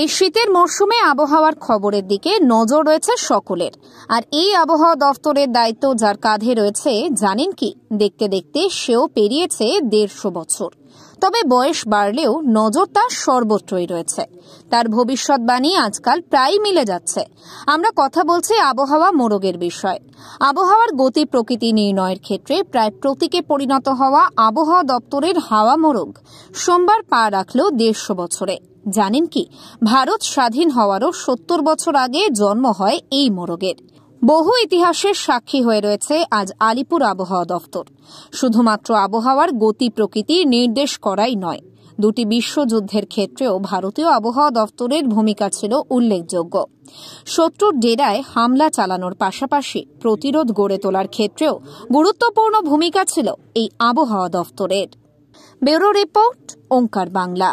এই শীতের মরশুমে আবহাওয়ার খবরের দিকে নজর রয়েছে সকলের আর এই আবহাওয়া দফতরের দায়িত্ব যার কাঁধে রয়েছে জানেন কি দেখতে দেখতে সেও পেরিয়েছে দেড়শো বছর তবে বয়স বাড়লেও নজর তার সর্বত্রই রয়েছে তার ভবিষ্যৎবাণী আজকাল প্রায় মিলে যাচ্ছে আমরা কথা বলছি আবহাওয়া মোরগের বিষয় আবহাওয়ার গতি প্রকৃতি নির্ণয়ের ক্ষেত্রে প্রায় প্রতীকে পরিণত হওয়া আবহাওয়া দপ্তরের হাওয়া মোরগ সোমবার পা রাখল দেড়শো বছরে জানেন কি ভারত স্বাধীন হওয়ারও সত্তর বছর আগে জন্ম হয় এই মোরগের বহু ইতিহাসের সাক্ষী হয়ে রয়েছে আজ আলিপুর আবহাওয়া দফতর শুধুমাত্র আবহাওয়ার গতি প্রকৃতি নির্দেশ করাই নয় দুটি বিশ্বযুদ্ধের ক্ষেত্রেও ভারতীয় আবহাওয়া দফতরের ভূমিকা ছিল উল্লেখযোগ্য শত্রুর ডেরায় হামলা চালানোর পাশাপাশি প্রতিরোধ গড়ে তোলার ক্ষেত্রেও গুরুত্বপূর্ণ ভূমিকা ছিল এই আবহাওয়া দফতরের ব্যুরো রিপোর্ট ওঙ্কার বাংলা